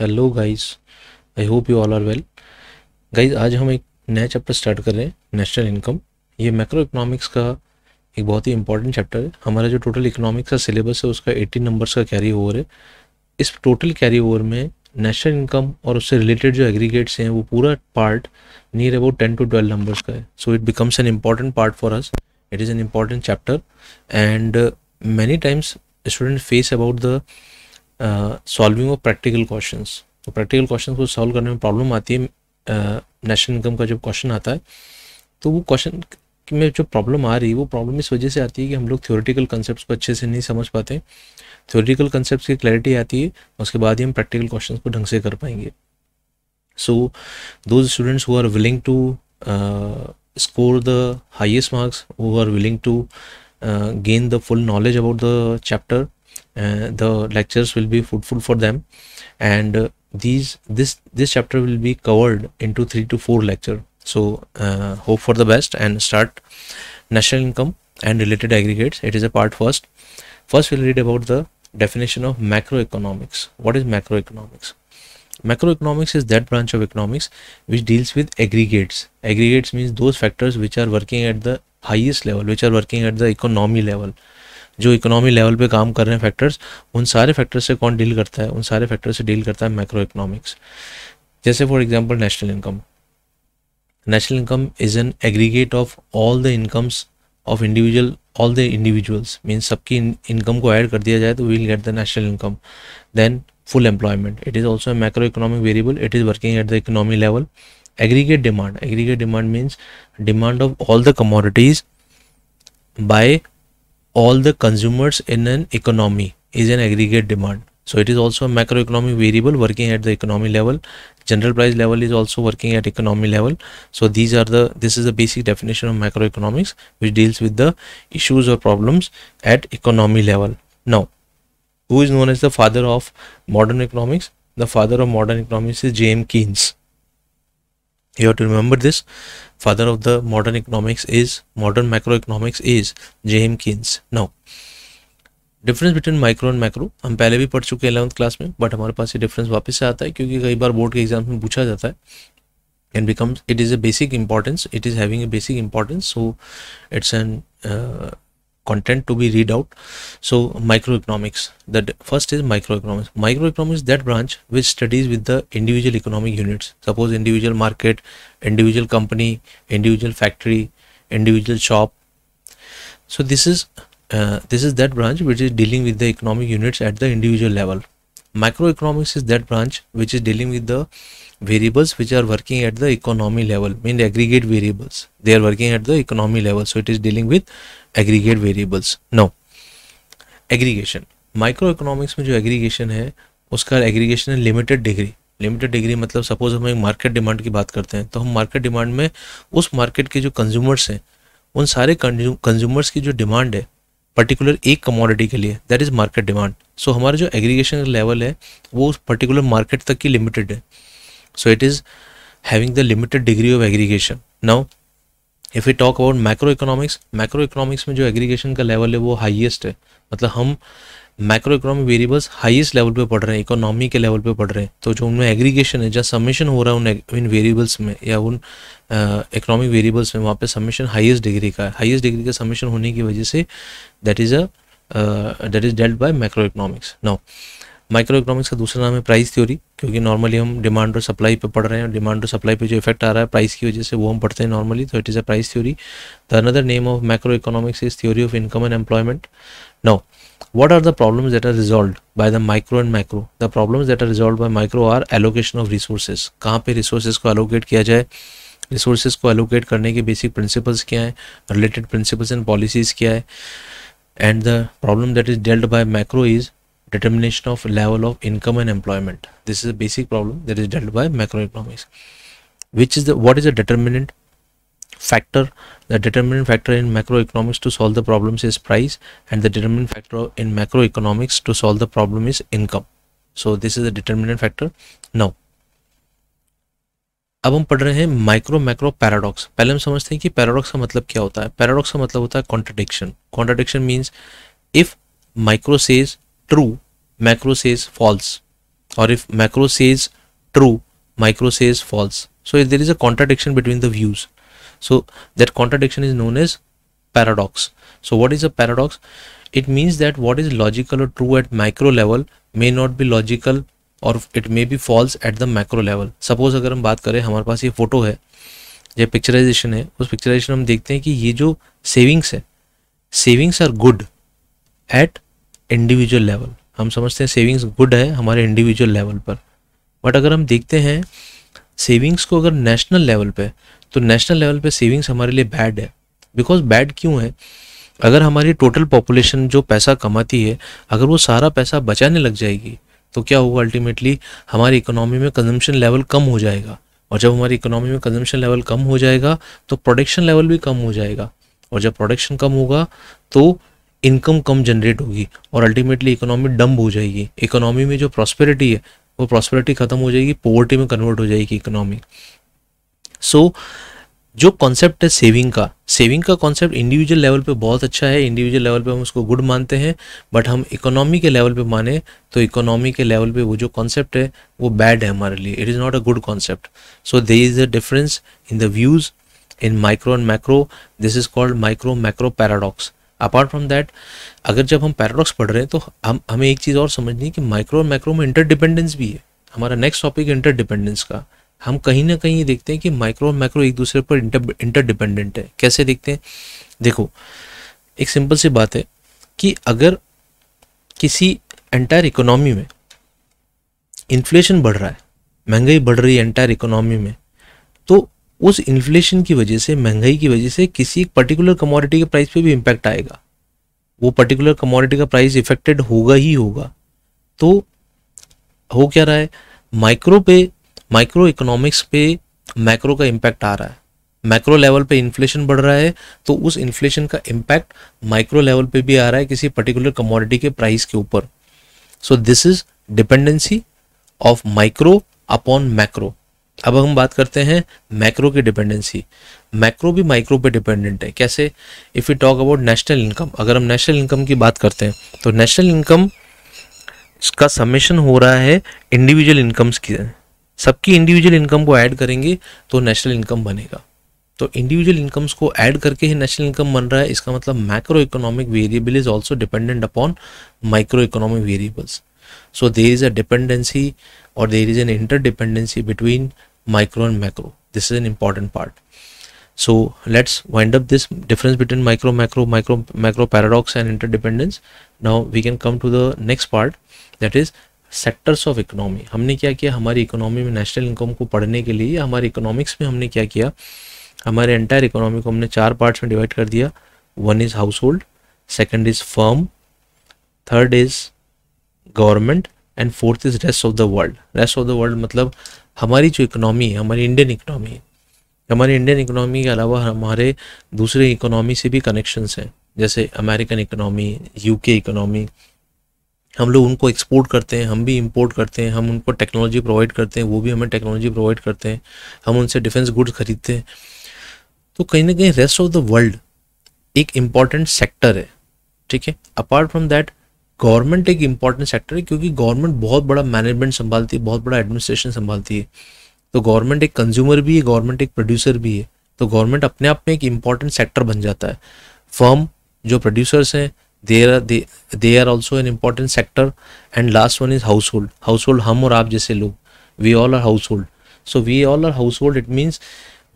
Hello guys I hope you all are well guys आज हम एक नया चैप्टर स्टार्ट कर रहे हैं नेशनल इनकम ये मैक्रो इकोनॉमिक्स का एक बहुत ही इंपॉर्टेंट चैप्टर है हमारा जो टोटल इकोनॉमिक्स का सिलेबस है उसका 18 नंबर्स का कैरी ओवर है इस टोटल कैरी ओवर में नेशनल इनकम और उससे रिलेटेड जो एग्रीगेट्स हैं वो पूरा part near about ten to twelve numbers का है so it becomes an important part for us it is an important chapter and many times student face about the solving of practical question तो practical question को solve करने में problem आती है national income का जब क्वेश्चन आता है तो वो क्वेश्चन में जो प्रॉब्लम आ रही है वो प्रॉब्लम इस वजह से आती है कि हम लोग थ्योरेटिकल कॉन्सेप्ट को अच्छे से नहीं समझ पाते थ्योरेटिकल कॉन्सेप्ट की क्लैरिटी आती है उसके बाद ही हम प्रैक्टिकल क्वेश्चन को ढंग से कर पाएंगे so do students who are willing to score the highest marks who are willing to gain the full knowledge about the chapter Uh, the lectures will be fruitful for them and uh, these this this chapter will be covered into three to four lecture so uh, hope for the best and start national income and related aggregates it is a part first first we'll read about the definition of macroeconomics what is macroeconomics macroeconomics is that branch of economics which deals with aggregates aggregates means those factors which are working at the highest level which are working at the economy level जो economy level पे काम कर रहे हैं factors उन सारे factors से कौन डील करता है उन सारे फैक्टर से डील करता है माइक्रो इकोनॉमिक्स जैसे for example national income national income is an aggregate of all the incomes of individual all the individuals means सबकी इनकम को ऐड कर दिया जाए तो we'll get the national income then full employment it is also micro economic variable it is working at the economy level aggregate demand aggregate demand means demand of all the commodities by all the consumers in an economy is an aggregate demand. So it is also a macroeconomic variable working at the economy level. General price level is also working at economy level. So these are the this is the basic definition of macroeconomics which deals with the issues or problems at economy level. Now, who is known as the father of modern economics? The father of modern economics is James Keynes. You have to remember this father of the modern economics is modern macroeconomics is J.M. Keynes. Now, difference between micro and micro हम पहले भी पढ़ चुके हैं eleventh class में but हमारे पास ये difference वापस से आता है क्योंकि कई बार बोर्ड के एग्जाम में पूछा जाता है can becomes it is a basic importance it is having a basic importance so it's an content to be read out so microeconomics the first is microeconomics microeconomics that branch which studies with the individual economic units suppose individual market individual company individual factory individual shop so this is uh, this is that branch which is dealing with the economic units at the individual level microeconomics is that branch which is dealing with the variables which are working at the economy level mean aggregate variables they are working at the economy level so it is dealing with aggregate variables no aggregation micro economics में जो aggregation है उसका aggregation है limited degree limited degree मतलब suppose हम एक market demand की बात करते हैं तो हम मार्केट डिमांड में उस मार्केट के जो कंज्यूमर्स हैं उन सारे कंज्यूमर्स की जो डिमांड है पर्टिकुलर एक कमोडिटी के लिए that is market demand so हमारा जो एग्रीगेशन लेवल है वो उस पर्टिकुलर मार्केट तक की लिमिटेड है so it is having the limited degree of aggregation now if you talk about macro economics macro economics में जो एग्रीगेशन का लेवल है वो हाइएस्ट है मतलब हम macro economic variables highest level पे पढ़ रहे हैं इकोनॉमी के लेवल पे पढ़ रहे हैं तो जो उनमें एग्रीगेशन है जहाँ सबमिशन हो रहा है उन इन वेरिएबल्स में या उन इकोनॉमिक वेरिएबल्स में वहाँ पे सबमिशन हाइएस्ट डिग्री का है हाइएस्ट डिग्री का सबमिशन होने की वजह से that is a that is dealt by macro economics now micro economics का दूसरा नाम है प्राइस थ्योरी क्योंकि नॉर्मली हम डिमांड और सप्लाई पे पढ़ रहे हैं डिमांड और सप्लाई पे जो इफेक्ट आ रहा है प्राइस की वजह से वो हम पढ़ते हैं नॉर्मली तो it is a price theory the another name of micro economics is theory of income and employment now what are the problems that are resolve by the micro and micro the problems that are resolve by micro are allocation of resources कहाँ पर resources को allocate किया जाए resource को allocate करने के basic principles क्या है रिलेटेड प्रिंसिपल्स एंड पॉलिसीज क्या है and the problem that is dealt by micro is determination of level of income and employment this is a basic problem that is dealt by macroeconomics which is the what is the determinant factor the determinant factor in macroeconomics to solve the problems is price and the determinant factor in macroeconomics to solve the problem is income so this is the determinant factor now अब हम पढ़ रहे हैं micro macro paradox पहले हम समझते हैं कि पैराडॉक्स का मतलब क्या होता है पैराडॉक्स का मतलब होता है contradiction contradiction means if micro says true macro says false or if macro says true micro says false so if there is a contradiction between the views so that contradiction is known as paradox so what is a paradox it means that what is logical or true at micro level may not be logical और it may be false at the macro level suppose अगर हम बात करें हमारे पास ये photo है ये picturisation है उस पिक्चराइजेशन हम देखते हैं कि ये जो सेविंग्स है savings are good at individual level हम समझते हैं सेविंग्स गुड है हमारे इंडिविजुअल लेवल पर बट अगर हम देखते हैं सेविंग्स को अगर नेशनल लेवल पे तो नेशनल लेवल पे सेविंग्स हमारे लिए बैड है बिकॉज बैड क्यों है अगर हमारी टोटल पॉपुलेशन जो पैसा कमाती है अगर वो सारा पैसा बचाने लग जाएगी तो क्या होगा अल्टीमेटली हमारी इकोनॉमी में कंजम्पशन लेवल कम हो जाएगा और जब हमारी इकोनॉमी में कंजम्पशन लेवल कम हो जाएगा तो प्रोडक्शन लेवल भी कम हो जाएगा और जब प्रोडक्शन कम होगा तो इनकम कम जनरेट होगी और अल्टीमेटली इकोनॉमी डम्ब हो जाएगी इकोनॉमी में जो प्रॉस्पेरिटी है वो प्रॉस्पेरिटी ख़त्म हो जाएगी पॉवर्टी में कन्वर्ट हो जाएगी इकोनॉमी सो so, जो कॉन्सेप्ट है सेविंग का सेविंग का कॉन्सेप्ट इंडिविजुअल लेवल पे बहुत अच्छा है इंडिविजुअल लेवल पे हम उसको गुड मानते हैं बट हम इकोनॉमी के लेवल पे माने तो इकोनॉमी के लेवल पे वो जो कॉन्सेप्ट है वो बैड है हमारे लिए it is not a good concept so they is a difference in the views in micro and macro this is called micro macro paradox apart from that अगर जब हम पैराडॉक्स पढ़ रहे हैं तो हम हमें एक चीज़ और समझनी है कि माइक्रो और मैक्रो में इंटरडिपेंडेंस भी है हमारा नेक्स्ट टॉपिक इंटरडिपेंडेंस का हम कहीं ना कहीं ये देखते हैं कि माइक्रो और मैक्रो एक दूसरे पर इंटरडिपेंडेंट है कैसे देखते हैं देखो एक सिंपल सी बात है कि अगर किसी एंटायर इकोनॉमी में इन्फ्लेशन बढ़ रहा है महंगाई बढ़ रही है एंटायर इकोनॉमी में तो उस इन्फ्लेशन की वजह से महंगाई की वजह से किसी एक पर्टिकुलर कमोडिटी के प्राइस पे भी इम्पैक्ट आएगा वो पर्टिकुलर कमोडिटी का प्राइस इफेक्टेड होगा ही होगा तो हो क्या रहा है माइक्रो पे माइक्रो इकोनॉमिक्स पे मैक्रो का इम्पैक्ट आ रहा है मैक्रो लेवल पे इन्फ्लेशन बढ़ रहा है तो उस इन्फ्लेशन का इम्पैक्ट माइक्रो लेवल पे भी आ रहा है किसी पर्टिकुलर कमोडिटी के प्राइस के ऊपर so this is dependency of micro upon macro अब हम बात करते हैं मैक्रो की डिपेंडेंसी मैक्रो भी माइक्रो पे डिपेंडेंट है कैसे if you talk about national income अगर हम नेशनल इनकम की बात करते हैं तो नेशनल इनकम का समेशन हो रहा है इंडिविजुअल इनकम्स की सबकी इंडिविजुअल इनकम को ऐड करेंगे तो नेशनल इनकम बनेगा तो इंडिविजुअल इनकम्स को ऐड करके ही नेशनल इनकम बन रहा है इसका मतलब macro economic variable is also dependent upon micro economic variables so there is a dependency or there is an interdependency between micro and macro this is an important part so let's wind up this difference between micro macro micro macro paradox and interdependence now we can come to the next part that is sectors of economy हमने क्या किया हमारी economy में national income को पढ़ने के लिए हमारे इकोनॉमिक्स में हमने क्या किया हमारे एंटायर इकोनॉमी को हमने चार पार्ट्स में डिवाइड कर दिया one is household second is firm third is government and fourth is rest of the world rest of the world मतलब हमारी जो इकोनॉमी है हमारी इंडियन इकोनॉमी है हमारी इंडियन इकोनॉमी के अलावा हमारे दूसरे इकोनॉमी से भी कनेक्शंस हैं जैसे अमेरिकन इकोनॉमी यूके इकोनॉमी हम लोग उनको एक्सपोर्ट करते हैं हम भी इंपोर्ट करते हैं हम उनको टेक्नोलॉजी प्रोवाइड करते हैं वो भी हमें टेक्नोलॉजी प्रोवाइड करते हैं हम उनसे डिफेंस गुड्स खरीदते हैं तो कहीं ना कहीं रेस्ट ऑफ द वर्ल्ड एक इम्पॉर्टेंट सेक्टर है ठीक है अपार्ट फ्रॉम दैट गवर्नमेंट एक इंपॉर्टेंट सेक्टर है क्योंकि गवर्नमेंट बहुत बड़ा मैनेजमेंट संभालती है बहुत बड़ा एडमिनिस्ट्रेशन संभालती है तो गवर्नमेंट एक कंज्यूमर भी है गवर्नमेंट एक प्रोड्यूसर भी है तो गवर्नमेंट अपने आप में एक इम्पॉर्टेंट सेक्टर बन जाता है फर्म जो प्रोड्यूसर्स हैं there are they are also an important sector and last one is household household हम और आप जैसे लोग we all are household so we all are household it means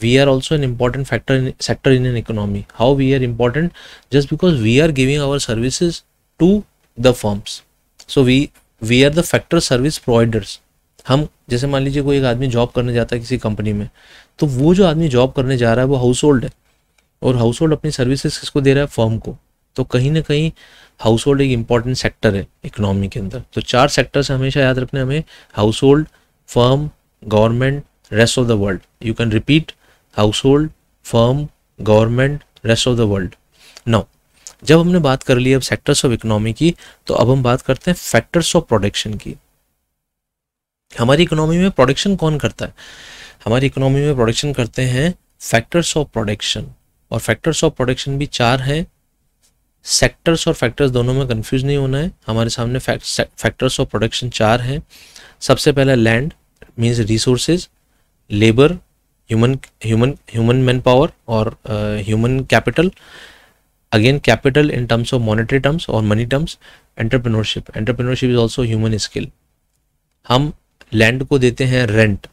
we are also an important factor sector in an economy how we are important just because we are giving our services to the firms so we we are the factor service providers हम जैसे मान लीजिए कोई एक आदमी job करने जाता है किसी कंपनी में तो वो जो आदमी जॉब करने जा रहा है वो हाउस होल्ड है और हाउस होल्ड अपनी सर्विसेज किसको दे रहा है फर्म को तो कहीं ना कहीं हाउस होल्ड एक इंपॉर्टेंट सेक्टर है इकोनॉमी के अंदर तो चार सेक्टर्स से हमेशा याद रखने हमें household firm government rest of the world you can repeat household firm government rest of the world now जब हमने बात कर ली अब सेक्टर्स ऑफ इकोनॉमी की तो अब हम बात करते हैं फैक्टर्स ऑफ प्रोडक्शन की हमारी इकोनॉमी में प्रोडक्शन कौन करता है हमारी इकोनॉमी में प्रोडक्शन करते हैं फैक्टर्स ऑफ प्रोडक्शन और फैक्टर्स ऑफ प्रोडक्शन भी चार हैं सेक्टर्स और फैक्टर्स दोनों में कंफ्यूज नहीं होना है हमारे सामने फैक्टर्स ऑफ प्रोडक्शन चार हैं सबसे पहला land means resources labour human human human man power और human uh, capital again capital in terms of monetary terms और money terms entrepreneurship entrepreneurship is also human skill हम लैंड को देते हैं रेंट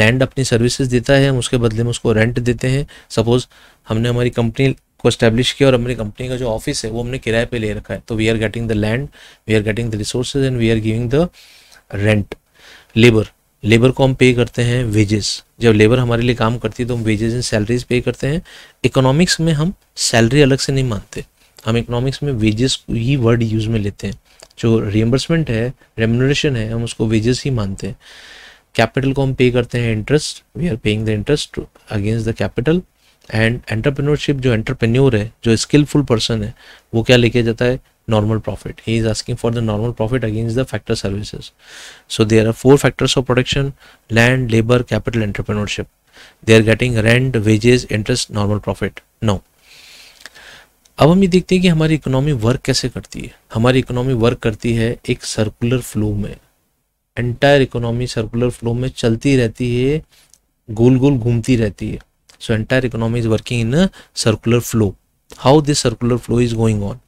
लैंड अपनी सर्विसेज देता है हम उसके बदले में उसको रेंट देते हैं सपोज हमने हमारी कंपनी को स्टैब्लिश किया और हमारी कंपनी का जो ऑफिस है वो हमने किराए पे ले रखा है तो we are getting the land we are getting the resources and we are giving the rent labour labour को हम पे करते हैं वेजेस जब लेबर हमारे लिए काम करती है तो हम वेजेस एंड सैलरीज पे करते हैं इकोनॉमिक्स में हम सैलरी अलग से नहीं मानते हम इकोनॉमिक्स में वेजेस ही वर्ड यूज में लेते हैं जो रियम्बर्समेंट है रेमोनेशन है हम उसको वेजेस ही मानते हैं कैपिटल को हम पे करते हैं interest we are paying the interest against the capital and entrepreneurship जो एंटरप्रेन्योर है जो स्किलफुल पर्सन है वो क्या लेके जाता है normal profit he is asking for the normal profit against the factor services so there are four factors of production land labor capital entrepreneurship they are getting rent wages interest normal profit now अब हम ये देखते हैं कि हमारी economy work कैसे करती है हमारी इकोनॉमी वर्क करती है एक सर्कुलर फ्लो में एंटायर इकोनॉमी सर्कुलर फ्लो में चलती रहती है गोल गोल घूमती रहती है so entire economy is working in circular flow how this circular flow is going on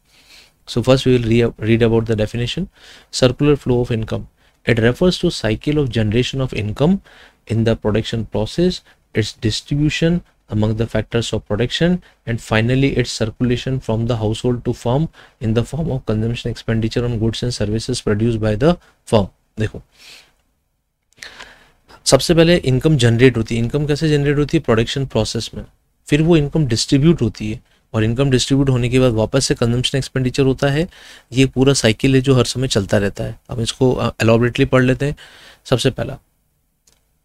So first we will re read about the definition. Circular flow of income. It refers to cycle of generation of income in the production process, its distribution among the factors of production and finally its circulation from the household to firm in the form of consumption expenditure on goods and services produced by the firm. dekho सबसे पहले income generate होती है income कैसे generate होती है production process में फिर वो इनकम डिस्ट्रीब्यूट होती है और इनकम डिस्ट्रीब्यूट होने के बाद वापस से कंजम्पशन एक्सपेंडिचर होता है ये पूरा साइकिल है जो हर समय चलता रहता है अब इसको एलोबरेटली पढ़ लेते हैं सबसे पहला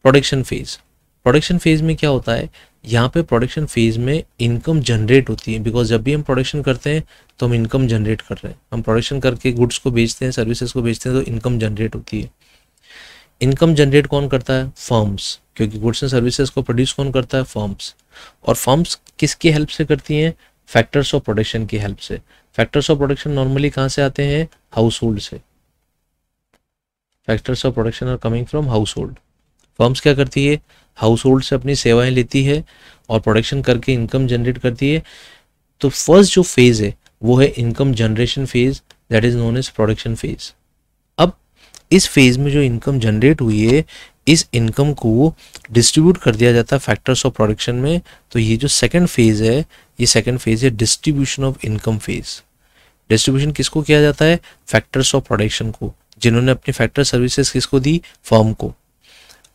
प्रोडक्शन फेज़ प्रोडक्शन फेज़ में क्या होता है यहाँ पे प्रोडक्शन फेज़ में इनकम जनरेट होती है बिकॉज जब भी हम प्रोडक्शन करते हैं तो हम इनकम जनरेट कर रहे हैं हम प्रोडक्शन करके गुड्स को बेचते हैं सर्विसेज को बेचते हैं तो इनकम जनरेट होती है इनकम जनरेट कौन करता है फर्म्स क्योंकि गुड्स एंड सर्विसेज को प्रोड्यूस कौन करता है फर्म्स और फर्म्स किसकी हेल्प से करती हैं फैक्टर्स ऑफ प्रोडक्शन की हेल्प से फैक्टर्स ऑफ प्रोडक्शन नॉर्मली कहाँ से आते हैं हाउस होल्ड से factors of production are coming from household firms क्या करती है हाउस होल्ड से अपनी सेवाएं लेती है और प्रोडक्शन करके इनकम जनरेट करती है तो फर्स्ट जो फेज है वो है income generation phase that is known as production phase अब इस फेज में जो इनकम जनरेट हुई है इस इनकम को डिस्ट्रीब्यूट कर दिया जाता है फैक्टर्स ऑफ प्रोडक्शन में तो ये जो सेकेंड फेज है ये सेकेंड फेज है distribution of income phase distribution किसको किया जाता है फैक्टर्स ऑफ प्रोडक्शन को जिन्होंने अपनी फैक्टर सर्विसेज किसको दी फॉर्म को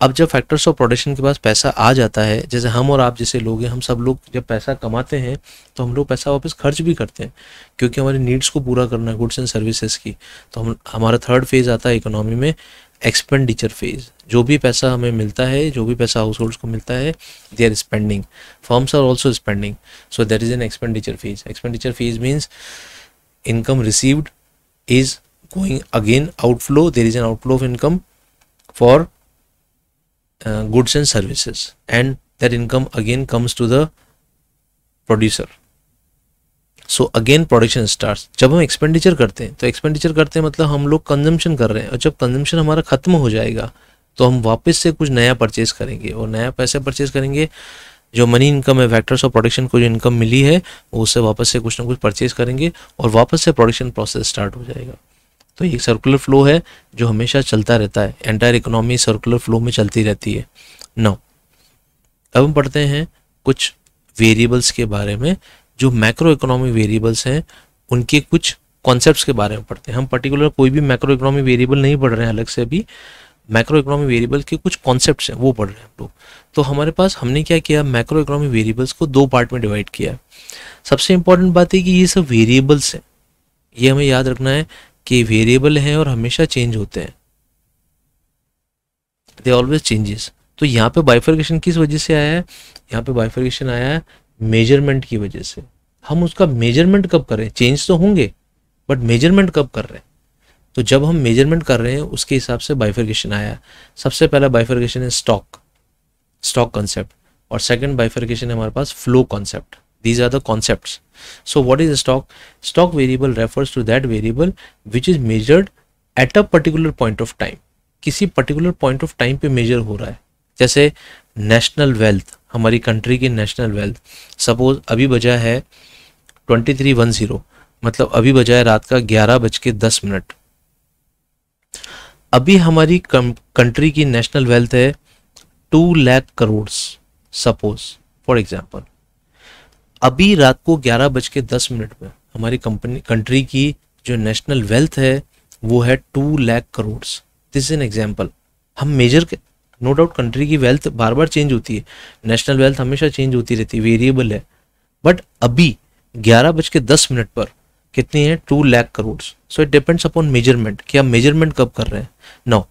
अब जब फैक्टर्स ऑफ प्रोडक्शन के पास पैसा आ जाता है जैसे हम और आप जैसे लोग हैं हम सब लोग जब पैसा कमाते हैं तो हम लोग पैसा वापस खर्च भी करते हैं क्योंकि हमारी नीड्स को पूरा करना है गुड्स एंड सर्विसेज की तो हम हमारा थर्ड फेज आता है इकोनॉमी में एक्सपेंडिचर फेज जो भी पैसा हमें मिलता है जो भी पैसा हाउस होल्ड्स को मिलता है they are spending firms are also spending so there is an expenditure phase expenditure phase means income received is going again outflow there is an outflow of income for goods and services and that income again comes to the producer so again production start जब हम expenditure करते हैं तो expenditure करते हैं मतलब हम लोग कंजम्पशन कर रहे हैं और जब कंजम्पशन हमारा ख़त्म हो जाएगा तो हम वापस से कुछ नया परचेज करेंगे और नया पैसे परचेज करेंगे जो मनी इनकम है फैक्टर्स ऑफ प्रोडक्शन को जो इनकम मिली है वो उससे वापस से कुछ ना कुछ परचेज करेंगे और वापस से प्रोडक्शन प्रोसेस स्टार्ट हो जाएगा तो ये सर्कुलर फ्लो है जो हमेशा चलता रहता है एंटायर इकोनॉमी सर्कुलर फ्लो में चलती रहती है नौ अब हम पढ़ते हैं कुछ वेरिएबल्स के बारे में जो मैक्रो इकोनॉमी वेरिएबल्स हैं उनके कुछ कॉन्सेप्ट्स के बारे में पढ़ते हैं हम पर्टिकुलर कोई भी मैक्रो इकोनॉमी वेरिएबल नहीं पढ़ रहे हैं अलग से अभी मैक्रो इकोनॉमी वेरिएबल के कुछ कॉन्सेप्ट हैं वो पढ़ रहे हैं हम लोग तो हमारे पास हमने क्या किया मैक्रो इकोनॉमी वेरिएबल्स को दो पार्ट में डिवाइड किया है सबसे इंपॉर्टेंट बात है कि ये सब वेरिएबल्स हैं ये हमें याद रखना है कि वेरिएबल हैं और हमेशा चेंज होते हैं दे ऑलवेज चेंजेस तो यहाँ पे बाइफर्केशन किस वजह से आया है यहाँ पे बाइफर्केशन आया है मेजरमेंट की वजह से हम उसका मेजरमेंट कब करें चेंज तो होंगे बट मेजरमेंट कब कर रहे हैं तो जब हम मेजरमेंट कर रहे हैं उसके हिसाब से बाइफर्गेशन आया सबसे पहला बाइफर्गेशन है स्टॉक स्टॉक कॉन्सेप्ट और सेकंड बाइफर्गेशन है हमारे पास flow concept these are the concept so what is stock stock variable refers to that variable which is measured at a particular point of time किसी particular point of time पे measure हो रहा है जैसे national wealth हमारी country की national wealth suppose अभी बजा है ट्वेंटी थ्री वन ज़ीरो मतलब अभी बजा है रात का ग्यारह बज के दस मिनट अभी हमारी कंट्री की नेशनल वेल्थ है two lakh crore suppose for example अभी रात को ग्यारह बज के दस मिनट में हमारी कंपनी कंट्री की जो नेशनल वेल्थ है वो है two lakh crore this is an example हम मेजर नो डाउट कंट्री की वेल्थ बार बार चेंज होती है नेशनल वेल्थ हमेशा चेंज होती रहती है वेरिएबल है बट अभी ग्यारह बज के दस मिनट पर कितनी है two lakh crore so it depends upon measurement कि आप मेजरमेंट कब कर रहे हैं नौ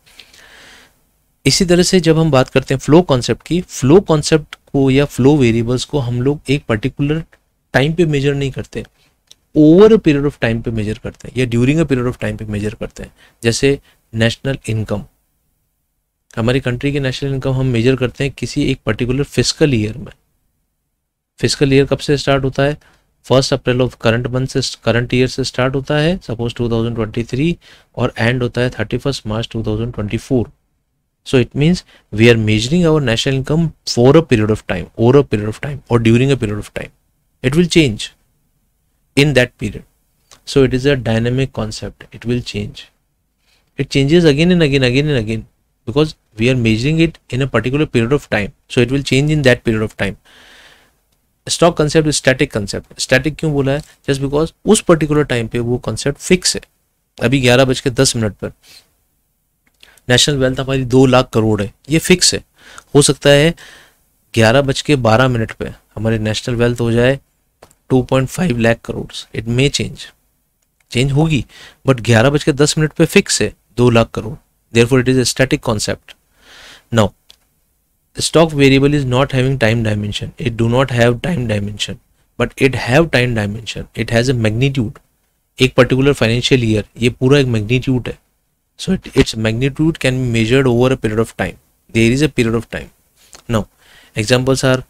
इसी तरह से जब हम बात करते हैं फ्लो कॉन्सेप्ट की फ्लो कॉन्सेप्ट को या फ्लो वेरिएबल्स को हम लोग एक पर्टिकुलर टाइम पे मेजर नहीं करते over a period of time पे मेजर करते हैं या during a period of time पे मेजर करते हैं जैसे नेशनल इनकम हमारी कंट्री की नेशनल इनकम हम मेजर करते हैं किसी एक पर्टिकुलर फिजिकल ईयर में फिजिकल ईयर कब से स्टार्ट होता है first April of current month से करंट ईयर से स्टार्ट होता है सपोज 2023 और एंड होता है 31 March 2024 so it means we are measuring our national income for a period of time over a period of time और during a period of time it will change in that period so it is a dynamic concept it will change it changes again and again again and again because we are measuring it in a particular period of time so it will change in that period of time stock concept static concept static क्यों बोला है just because उस particular time पे वो concept fix है अभी ग्यारह बज के दस मिनट पर नेशनल वेल्थ हमारी दो लाख करोड़ है ये फिक्स है हो सकता है ग्यारह बज के बारह मिनट पे हमारी नेशनल वेल्थ हो जाए two point five lakh crore it may change change होगी बट ग्यारह बज के दस मिनट पर फिक्स है दो lakh crore Therefore, it is a static concept. Now, the stock variable is not having time dimension. It do not have time dimension, but it have time dimension. It has a magnitude. A particular financial year a पूरा magnitude So it, its magnitude can be measured over a period of time. There is a period of time. Now, examples are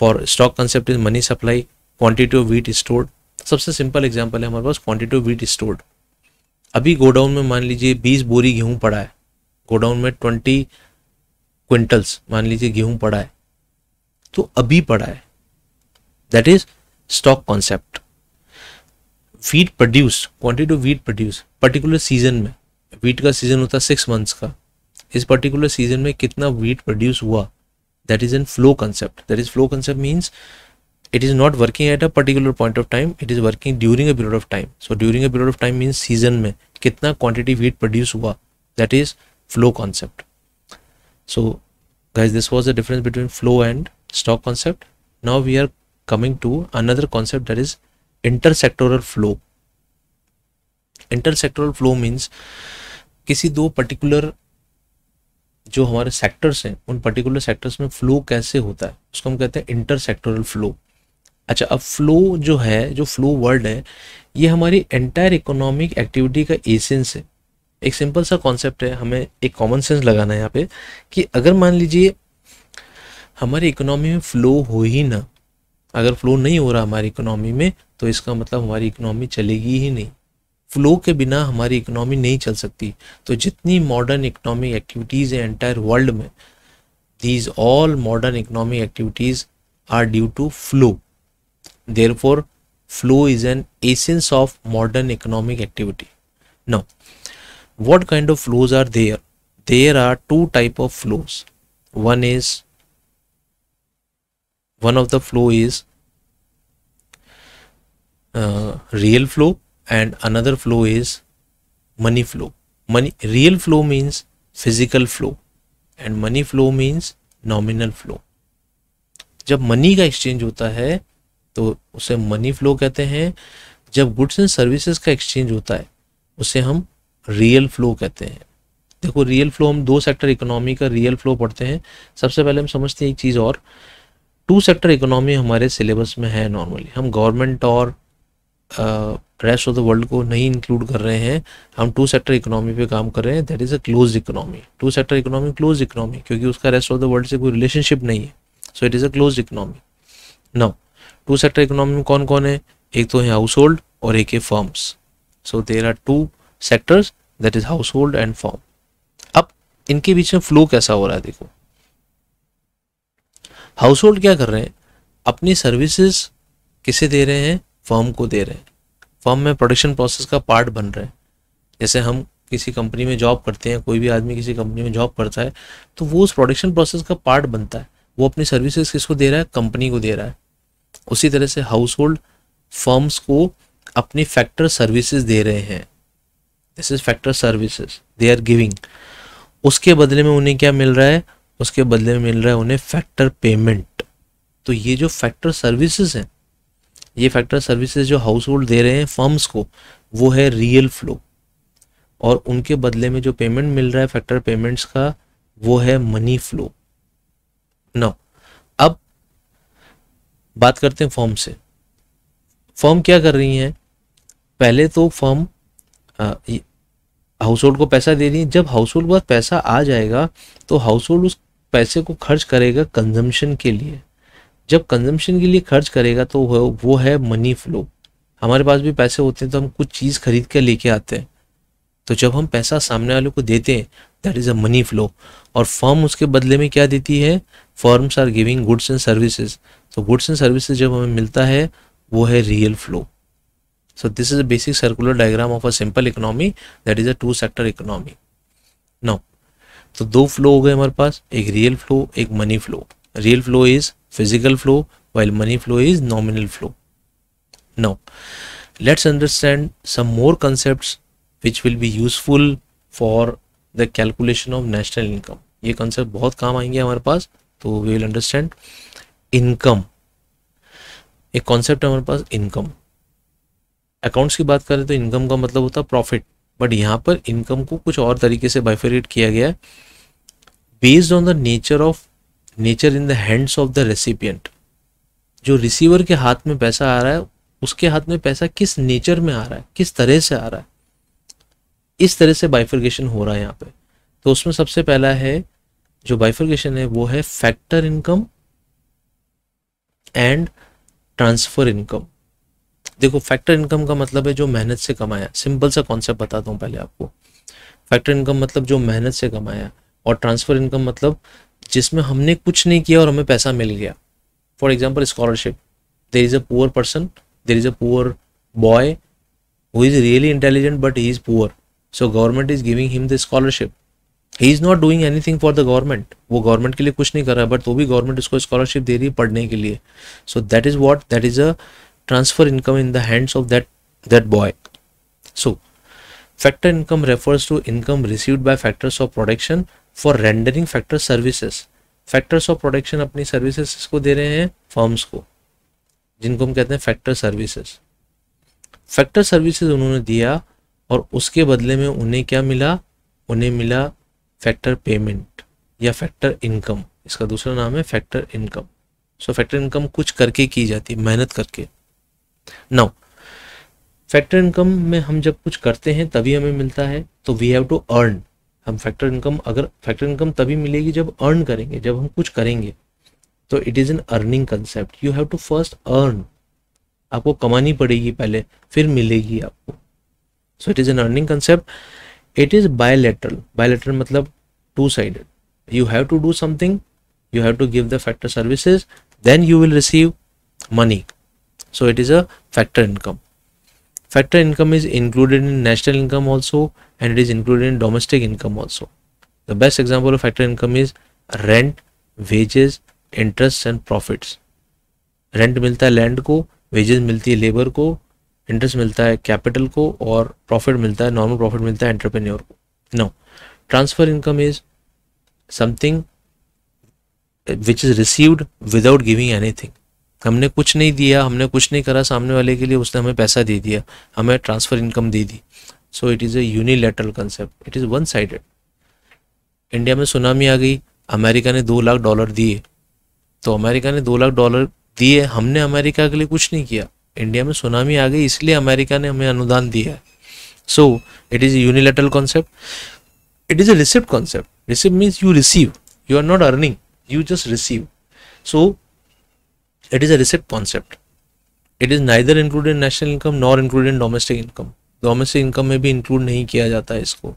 for stock concept is money supply, quantity of wheat is stored. सबसे simple example है हमारे पास quantity of wheat stored अभी godown में मान लीजिए बीस बोरी गेहूँ पड़ा है गोडाउन में ट्वेंटी क्विंटल्स मान लीजिए गेहूँ पड़ा है तो अभी पड़ा है that is stock concept wheat produce quantity of wheat produce particular season में वीट का सीजन होता है सिक्स मंथ्स का इस पर्टिकुलर सीजन में कितना वीट प्रोड्यूस हुआ that is an flow concept that is flow concept means it is not working at a particular point of time it is working during a period of time so during a period of time means season mein kitna quantity of heat produce hua that is flow concept so guys this was the difference between flow and stock concept now we are coming to another concept that is intersectoral flow intersectoral flow means किसी दो particular जो हमारे sectors हैं उन particular sectors में flow कैसे होता है उसको हम कहते हैं इंटरसेक्टोरल फ्लो अच्छा अब फ्लो जो है जो फ्लो वर्ड है ये हमारी एंटायर इकोनॉमिक एक्टिविटी का एसेंस है एक सिंपल सा कॉन्सेप्ट है हमें एक कॉमन सेंस लगाना है यहाँ पे कि अगर मान लीजिए हमारी इकोनॉमी में फ्लो हो ही ना अगर फ्लो नहीं हो रहा हमारी इकोनॉमी में तो इसका मतलब हमारी इकोनॉमी चलेगी ही नहीं फ्लो के बिना हमारी इकोनॉमी नहीं चल सकती तो जितनी मॉडर्न इकोनॉमिक एक्टिविटीज़ हैं एंटायर वर्ल्ड में these all modern economic activities are due to flow Therefore, flow is an essence of modern economic activity. Now, what kind of flows are there? There are two type of flows. One is one of the flow is uh, real flow and another flow is money flow. Money real flow means physical flow and money flow means nominal flow. जब money का exchange होता है तो उसे money flow कहते हैं जब goods and services का एक्सचेंज होता है उसे हम रियल फ्लो कहते हैं देखो रियल फ्लो हम दो सेक्टर इकोनॉमी का रियल फ्लो पढ़ते हैं सबसे पहले हम समझते हैं एक चीज़ और टू सेक्टर इकोनॉमी हमारे सिलेबस में है नॉर्मली हम गवर्नमेंट और रेस्ट ऑफ द वर्ल्ड को नहीं इंक्लूड कर रहे हैं हम टू सेक्टर इकोनॉमी पे काम कर रहे हैं that is a close economy two sector economy close economy क्योंकि उसका रेस्ट ऑफ द वर्ल्ड से कोई रिलेशनशिप नहीं है so it is a close economy now two sector economy में कौन कौन है एक तो है हाउस होल्ड और एक है firms so there are two sectors that is household and firm अब इनके बीच में फ्लो कैसा हो रहा है देखो हाउस होल्ड क्या कर रहे हैं अपनी सर्विसेज किसे दे रहे हैं फर्म को दे रहे हैं फर्म में प्रोडक्शन प्रोसेस का पार्ट बन रहे हैं जैसे हम किसी कंपनी में जॉब करते हैं कोई भी आदमी किसी कंपनी में जॉब करता है तो वो उस प्रोडक्शन प्रोसेस का पार्ट बनता है वो अपनी सर्विसेज किसको दे रहा है कंपनी को दे रहा है उसी तरह से हाउस होल्ड फर्म्स को अपनी फैक्टर सर्विसेज दे रहे हैं this is factor services they are giving उसके बदले में उन्हें क्या मिल रहा है उसके बदले में मिल रहा है उन्हें फैक्टर पेमेंट तो ये जो फैक्टर सर्विसेज हैं ये फैक्टर सर्विसेज जो हाउस होल्ड दे रहे हैं फर्म्स को वो है रियल फ्लो और उनके बदले में जो पेमेंट मिल रहा है फैक्टर पेमेंट्स का वो है मनी फ्लो नाउ बात करते हैं फॉर्म से फॉर्म क्या कर रही हैं पहले तो फॉर्म हाउस होल्ड को पैसा दे रही है जब हाउस होल्ड पास पैसा आ जाएगा तो हाउस होल्ड उस पैसे को खर्च करेगा कंजम्पशन के लिए जब कंजम्पशन के लिए खर्च करेगा तो वो, वो है मनी फ्लो हमारे पास भी पैसे होते हैं तो हम कुछ चीज़ खरीद कर लेके आते हैं तो जब हम पैसा सामने वाले को देते हैं that is a money flow और फर्म उसके बदले में क्या देती है firms are giving goods and services तो गुड्स एंड सर्विसेज जब हमें मिलता है वो है real flow so this is a basic circular diagram of a simple economy that is a two sector economy now तो दो फ्लो हो गए हमारे पास एक रियल फ्लो एक money flow real flow is physical flow while money flow is nominal flow now let's understand some more concept which will be useful for the calculation of national income ये concept बहुत काम आएंगे हमारे पास तो we will understand income एक concept है हमारे पास इनकम अकाउंट्स की बात करें तो इनकम का मतलब होता है प्रॉफिट बट यहाँ पर इनकम को कुछ और तरीके से बाइफरेट किया गया है based on the nature of nature in the hands of the recipient जो रिसीवर के हाथ में पैसा आ रहा है उसके हाथ में पैसा किस नेचर में आ रहा है किस तरह से आ रहा है इस तरह से बाइफर्गेशन हो रहा है यहाँ पे तो उसमें सबसे पहला है जो बाइफर्गेशन है वो है factor income and transfer income देखो फैक्टर इनकम का मतलब है जो मेहनत से कमाया सिंपल सा कॉन्सेप्ट बताता हूँ पहले आपको फैक्टर इनकम मतलब जो मेहनत से कमाया और ट्रांसफर इनकम मतलब जिसमें हमने कुछ नहीं किया और हमें पैसा मिल गया for example scholarship there is a poor person there is a poor boy who is really intelligent but he is poor so government is giving him the scholarship he is not doing anything for the government वो government के लिए कुछ नहीं कर रहा है but वो भी गवर्नमेंट उसको स्कॉलरशिप दे रही है पढ़ने के लिए so that is what that is a transfer income in the hands of that that boy so factor income refers to income received by factors of production for rendering factor services factors of production अपनी services को दे रहे हैं firms को जिनको हम कहते हैं फैक्टर सर्विसेस फैक्टर सर्विसेज उन्होंने दिया और उसके बदले में उन्हें क्या मिला उन्हें मिला फैक्टर पेमेंट या फैक्टर इनकम इसका दूसरा नाम है factor income so factor income कुछ करके की जाती है मेहनत करके नाउ फैक्टर इनकम में हम जब कुछ करते हैं तभी हमें मिलता है तो वी हैव टू अर्न हम फैक्टर इनकम अगर फैक्टर इनकम तभी मिलेगी जब अर्न करेंगे जब हम कुछ करेंगे तो it is an earning concept you have to first earn आपको कमानी पड़ेगी पहले फिर मिलेगी आपको so it is an earning concept it is bilateral bilateral matlab two sided you have to do something you have to give the factor services then you will receive money so it is a factor income factor income is included in national income also and it is included in domestic income also the best example of factor income is rent wages interest and profits rent milta land ko, wages milti labour ko. Interest मिलता है capital को और profit मिलता है normal profit मिलता है entrepreneur को no transfer income is something which is received without giving anything हमने कुछ नहीं दिया हमने कुछ नहीं करा सामने वाले के लिए उसने हमें पैसा दे दिया हमें ट्रांसफर इनकम दे दी so it is a unilateral concept it is one sided India में सुनामी आ गई अमेरिका ने दो लाख डॉलर दिए तो अमेरिका ने दो लाख डॉलर दिए हमने अमेरिका के लिए कुछ नहीं किया इंडिया में सुनामी आ गई इसलिए अमेरिका ने हमें अनुदान दिया so it is unilateral concept it is a receipt concept receipt means you receive you are not earning you just receive so it is a concept it is neither included national income nor included domestic income domestic income में भी include नहीं किया जाता है इसको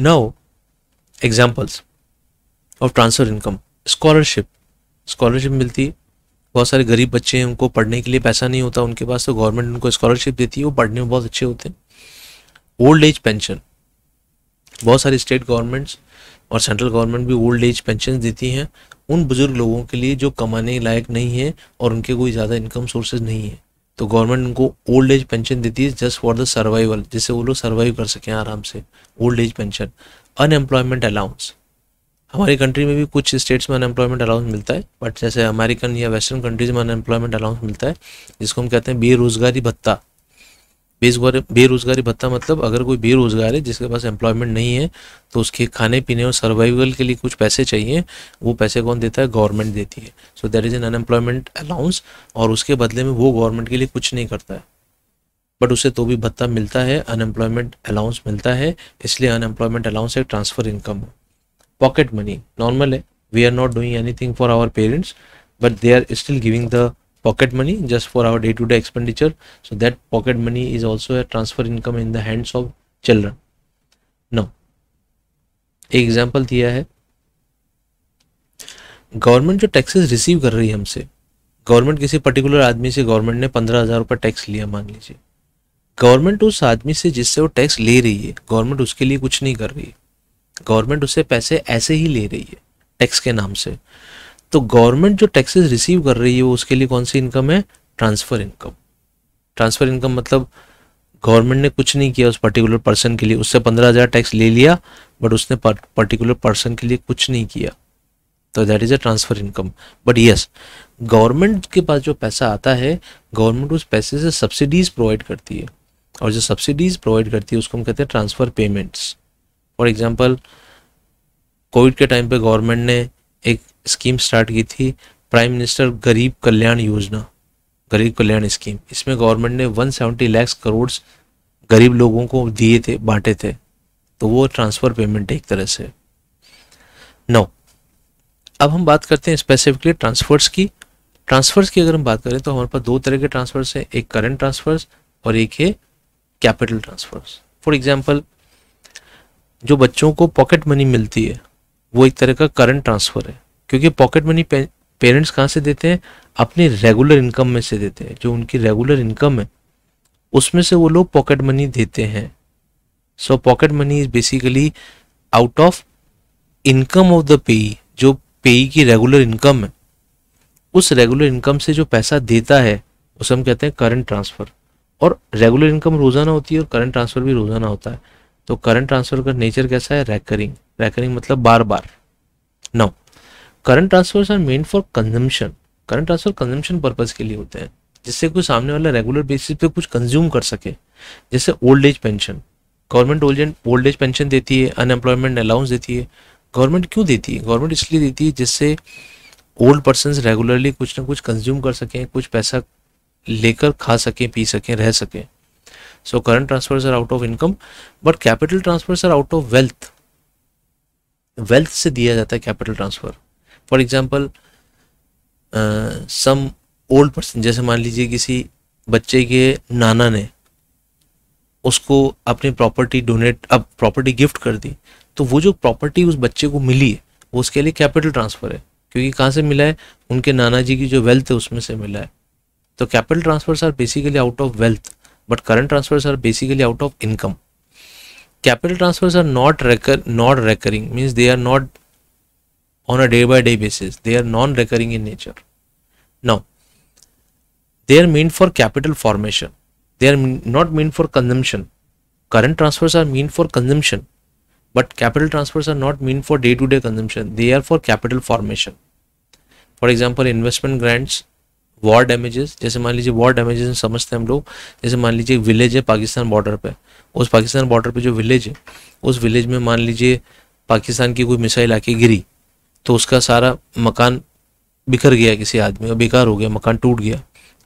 now examples of transfer income scholarship scholarship मिलती है बहुत सारे गरीब बच्चे हैं उनको पढ़ने के लिए पैसा नहीं होता उनके पास तो गवर्नमेंट उनको स्कॉलरशिप देती है वो पढ़ने में बहुत अच्छे होते हैं ओल्ड एज पेंशन बहुत सारी स्टेट गवर्नमेंट्स और सेंट्रल गवर्नमेंट भी ओल्ड एज पेंशन देती हैं उन बुज़ुर्ग लोगों के लिए जो कमाने लायक नहीं है और उनके कोई ज़्यादा इनकम सोर्सेज नहीं है तो गवर्नमेंट उनको ओल्ड एज पेंशन देती है जस्ट फॉर द सर्वाइवल जिससे वो लोग सर्वाइव कर सकें आराम से old age pension unemployment allowance हमारी कंट्री में भी कुछ स्टेट्स में अनएम्प्लॉयमेंट अलाउंस मिलता है बट जैसे अमेरिकन या वेस्टर्न कंट्रीज में अनएम्प्लॉयमेंट अलाउंस मिलता है जिसको हम कहते हैं बेरोजगारी भत्ता बेरोजगारी बेरोजगारी भत्ता मतलब अगर कोई बेरोजगार है जिसके पास एम्प्लॉयमेंट नहीं है तो उसके खाने पीने और सर्वाइवल के लिए कुछ पैसे चाहिए वो पैसे कौन देता है गवर्नमेंट देती है so that is an unemployment allowance और उसके बदले में वो गवर्नमेंट के लिए कुछ नहीं करता है बट उसे तो भी भत्ता मिलता है अनएम्प्लॉयमेंट अलाउंस मिलता है इसलिए अनएम्प्लॉयमेंट अलाउंस एक ट्रांसफ़र इनकम है पॉकेट मनी नॉर्मल है we are not doing anything for our parents but they are still giving the pocket money just for our day to day expenditure so that pocket money is also transfer income in the hands of children no एक एग्जाम्पल दिया है government जो taxes receive कर रही है हमसे government किसी पर्टिकुलर आदमी से गवर्नमेंट ने पंद्रह हजार रुपये टैक्स लिया मान लीजिए गवर्नमेंट उस आदमी से जिससे वो टैक्स ले रही है गवर्नमेंट उसके लिए कुछ नहीं कर रही है गवर्नमेंट उससे पैसे ऐसे ही ले रही है टैक्स के नाम से तो गवर्नमेंट जो टैक्सेस रिसीव कर रही है वो उसके लिए कौन सी इनकम है ट्रांसफ़र इनकम ट्रांसफ़र इनकम मतलब गवर्नमेंट ने कुछ नहीं किया उस पर्टिकुलर पर्सन के लिए उससे पंद्रह हज़ार टैक्स ले लिया बट उसने पर्टिकुलर पर्सन के लिए कुछ नहीं किया तो that is a transfer income but yes government के पास जो पैसा आता है गवर्नमेंट उस पैसे से सब्सिडीज़ प्रोवाइड करती है और जो सब्सिडीज़ प्रोवाइड करती है उसको हम कहते हैं transfer payments for example Covid के टाइम पे गवर्नमेंट ने एक स्कीम स्टार्ट की थी प्राइम मिनिस्टर गरीब कल्याण योजना गरीब कल्याण स्कीम इसमें गवर्नमेंट ने 170 लैक्स करोड़ गरीब लोगों को दिए थे बांटे थे तो वो ट्रांसफ़र पेमेंट है एक तरह से नौ अब हम बात करते हैं स्पेसिफिकली ट्रांसफर्स की ट्रांसफर्स की अगर हम बात करें तो हमारे पास दो तरह के ट्रांसफर्स हैं एक करंट ट्रांसफर्स और एक है कैपिटल ट्रांसफर्स फॉर एग्जाम्पल जो बच्चों को पॉकेट मनी मिलती है वो एक तरह का करंट ट्रांसफर है क्योंकि पॉकेट मनी पेरेंट्स कहाँ से देते हैं अपनी रेगुलर इनकम में से देते हैं जो उनकी रेगुलर इनकम है उसमें से वो लोग पॉकेट मनी देते हैं so pocket money is basically out of income of the payee जो पेई की रेगुलर इनकम है उस रेगुलर इनकम से जो पैसा देता है उसे हम कहते हैं करंट ट्रांसफ़र और रेगुलर इनकम रोज़ाना होती है और करंट ट्रांसफ़र भी रोज़ाना होता है तो करंट ट्रांसफर का नेचर कैसा है रैकरिंग रैकरिंग मतलब बार बार now current transfer are meant for consumption current transfer consumption purpose के लिए होते हैं जिससे कोई सामने वाला रेगुलर बेसिस पे कुछ कंज्यूम कर सके जैसे old age pension government old old age pension देती है अनएम्प्लॉयमेंट अलाउंस देती है गवर्नमेंट क्यों देती है गवर्नमेंट इसलिए देती है जिससे ओल्ड पर्सन रेगुलरली कुछ ना कुछ कंज्यूम कर सकें कुछ पैसा लेकर खा सकें पी सकें रह सकें So current transfers are out of income, but capital transfers are out of wealth. Wealth se diya jata hai capital transfer. For example, uh, some old person jaise maan lijiye kisi bacche ke nana ne उसको अपनी property donate अब property gift कर दी तो वो जो property उस बच्चे को मिली है वो उसके लिए कैपिटल ट्रांसफ़र है क्योंकि कहाँ से मिला है उनके नाना जी की जो वेल्थ है उसमें से मिला है तो capital transfers are basically out of wealth but current transfers are basically out of income capital transfers are not recur not recurring means they are not on a day by day basis they are non recurring in nature now they are meant for capital formation they are not meant for consumption current transfers are meant for consumption but capital transfers are not meant for day to day consumption they are for capital formation for example investment grants war damages जैसे मान लीजिए war damages समझते हैं हम लोग जैसे मान लीजिए विलेज है पाकिस्तान बॉर्डर पे उस पाकिस्तान बॉर्डर पे जो विलेज है उस विलेज में मान लीजिए पाकिस्तान की कोई मिसाइल आके गिरी तो उसका सारा मकान बिखर गया किसी आदमी और बेकार हो गया मकान टूट गया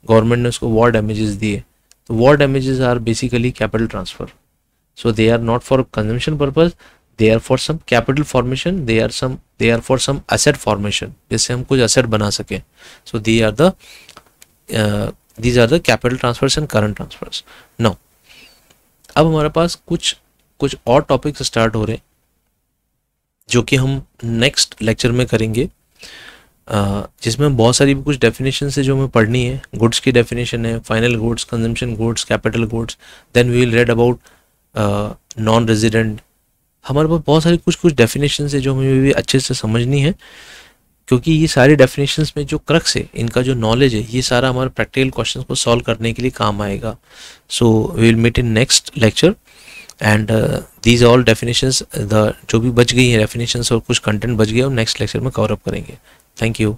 गवर्नमेंट ने उसको वॉर डैमेजेस दिए तो war damages are basically capital transfer so they are not for consumption purpose they are for some capital formation they are some they are for some asset formation जिससे हम कुछ asset बना सकें so they are the these are the capital transfers and current transfers now अब हमारे पास कुछ कुछ और टॉपिक्स स्टार्ट हो रहे हैं जो कि हम नेक्स्ट लेक्चर में करेंगे uh, जिसमें बहुत सारी कुछ डेफिनेशन है जो हमें पढ़नी है गुड्स की डेफिनेशन है final goods consumption goods capital goods then we will read about non resident हमारे पास बहुत सारी कुछ कुछ डेफिनेशन है जो हमें भी अच्छे से समझनी है क्योंकि ये सारे डेफिनेशन में जो क्रक्स है इनका जो नॉलेज है ये सारा हमारे प्रैक्टिकल क्वेश्चन को सॉल्व करने के लिए काम आएगा so we will meet in next lecture and these all definition the जो भी बच गई हैं डेफिनेशन और कुछ कंटेंट बच गया वो नेक्स्ट लेक्चर में कवर अप करेंगे थैंक यू